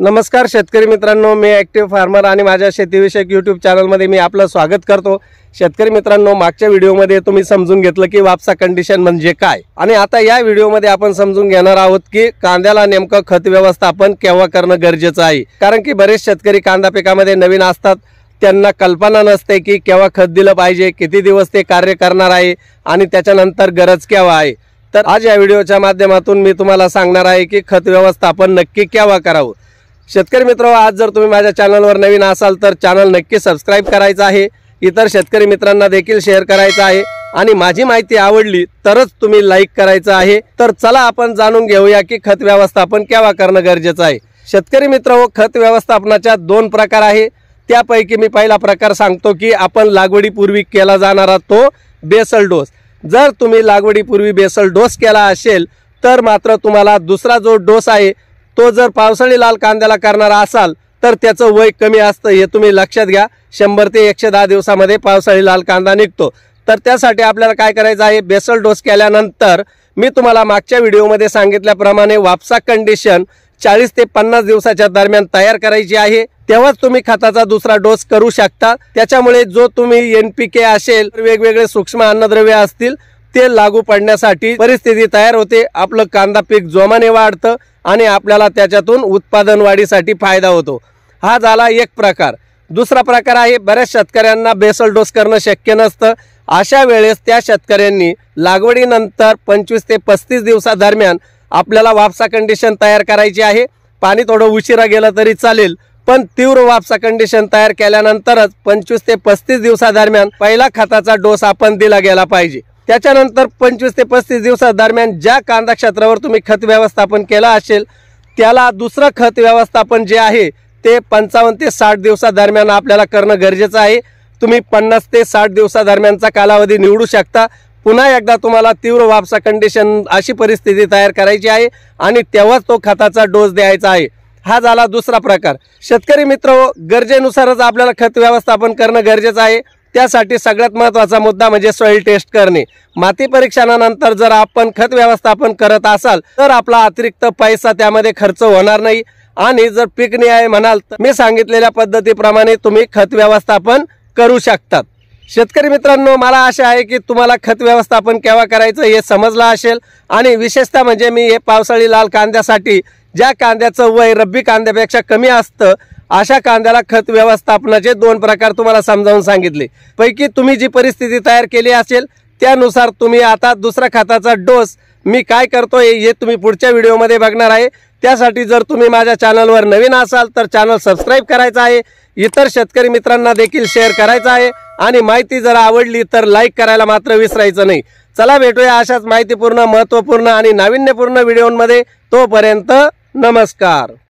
नमस्कार शेतकरी मित्रांनो मी ॲक्टिव्ह फार्मर आणि माझ्या शेतीविषयक यूट्यूब चॅनलमध्ये मी आपलं स्वागत करतो शेतकरी मित्रांनो मागच्या व्हिडिओमध्ये तुम्ही समजून घेतलं की वापसा कंडिशन म्हणजे काय आणि आता या व्हिडिओमध्ये आपण समजून घेणार आहोत की कांद्याला नेमकं खत व्यवस्थापन केव्हा करणं गरजेचं आहे कारण की बरेच शेतकरी कांदा पिकामध्ये नवीन असतात त्यांना कल्पना नसते की केव्हा खत दिलं पाहिजे किती दिवस ते कार्य करणार आहे आणि त्याच्यानंतर गरज केव्हा आहे तर आज या व्हिडिओच्या माध्यमातून मी तुम्हाला सांगणार आहे की खत व्यवस्थापन नक्की केव्हा करावं शेतकरी मित्र आज जर तुम्ही माझ्या चॅनलवर नवीन असाल तर चॅनल नक्की सबस्क्राईब करायचं आहे इतर शेतकरी मित्रांना देखील शेअर करायचं आहे आणि माझी माहिती आवडली तरच तुम्ही लाईक करायचं आहे तर चला आपण जाणून घेऊया की खत व्यवस्थापन केव्हा करणं गरजेचं आहे शेतकरी मित्र हो, खत व्यवस्थापनाच्या दोन प्रकार आहे त्यापैकी मी पहिला प्रकार सांगतो की आपण लागवडीपूर्वी केला जाणारा तो बेसल डोस जर तुम्ही लागवडीपूर्वी बेसल डोस केला असेल तर मात्र तुम्हाला दुसरा जो डोस आहे तो जर पावसाळी लाल कांद्याला करणारा असाल तर त्याचं वय कमी असतं हे तुम्ही लक्षात घ्या शंभर ते एकशे दहा दिवसामध्ये पावसाळी लाल कांदा निघतो तर त्यासाठी आपल्याला काय करायचं आहे बेसल डोस केल्यानंतर मी तुम्हाला मागच्या व्हिडिओमध्ये सांगितल्याप्रमाणे वापसा कंडिशन चाळीस ते पन्नास दिवसाच्या दरम्यान तयार करायची आहे तेव्हाच तुम्ही खताचा दुसरा डोस करू शकता त्याच्यामुळे जो तुम्ही एन पी के असेल वेगवेगळे सूक्ष्म अन्नद्रव्य असतील ते लागू पडण्यासाठी परिस्थिती तयार होते आपलं कांदा पीक जोमाने वाढतं आणि आपल्याला त्याच्यातून उत्पादन वाढीसाठी फायदा होतो हा झाला एक प्रकार दुसरा प्रकार आहे बऱ्याच शेतकऱ्यांना बेसल डोस करणं शक्य नसतं अशा वेळेस त्या शेतकऱ्यांनी लागवडीनंतर पंचवीस ते पस्तीस दिवसादरम्यान आपल्याला वापसा कंडिशन तयार करायची आहे पाणी थोडं उशिरा गेलं तरी चालेल पण तीव्र वापसा कंडिशन तयार केल्यानंतरच पंचवीस ते पस्तीस दिवसादरम्यान पहिला खताचा डोस आपण दिला गेला पाहिजे त्याच्यानंतर पंचवीस ते पस्तीस दिवसादरम्यान ज्या कांदा क्षेत्रावर तुम्ही खत व्यवस्थापन केलं असेल त्याला दुसरं खत व्यवस्थापन जे आहे ते पंचावन्न ते साठ दिवसादरम्यान आपल्याला करणं गरजेचं आहे तुम्ही पन्नास ते साठ दिवसादरम्यानचा कालावधी निवडू शकता पुन्हा एकदा तुम्हाला तीव्र वापसा कंडिशन अशी परिस्थिती तयार करायची आहे आणि तेव्हाच तो खताचा डोस द्यायचा आहे हा झाला दुसरा प्रकार शेतकरी मित्र गरजेनुसारच आपल्याला खत व्यवस्थापन करणं गरजेचं आहे त्यासाठी सगळ्यात महत्त्वाचा मुद्दा म्हणजे सॉईल टेस्ट करणे माती परीक्षणानंतर जर आपण खत व्यवस्थापन करत असाल तर आपला अतिरिक्त पैसा त्यामध्ये खर्च होणार नाही आणि जर पीक न्याय म्हणाल तर मी सांगितलेल्या पद्धतीप्रमाणे तुम्ही खत व्यवस्थापन करू शकतात शेतकरी मित्रांनो मला आशा आहे की तुम्हाला खत व्यवस्थापन केव्हा करायचं हे समजलं असेल आणि विशेषतः म्हणजे मी हे पावसाळी लाल कांद्यासाठी ज्या कांद्याचं वय रब्बी कांद्यापेक्षा कमी असतं अशा कांद्याला खत व्यवस्थापनाचे दोन प्रकार तुम्हाला समजावून सांगितले पैकी तुम्ही जी परिस्थिती तयार केली असेल त्यानुसार तुम्ही आता दुसरा खताचा डोस मी काय करतोय हे तुम्ही पुढच्या व्हिडिओमध्ये बघणार आहे त्यासाठी जर तुम्ही माझ्या चॅनलवर नवीन असाल तर चॅनल सबस्क्राईब करायचं आहे इतर शेतकरी मित्रांना देखील शेअर करायचं आहे आणि माहिती जर आवडली तर लाईक करायला मात्र विसरायचं नाही चला भेटूया अशाच माहितीपूर्ण महत्त्वपूर्ण आणि नाविन्यपूर्ण व्हिडिओमध्ये तोपर्यंत नमस्कार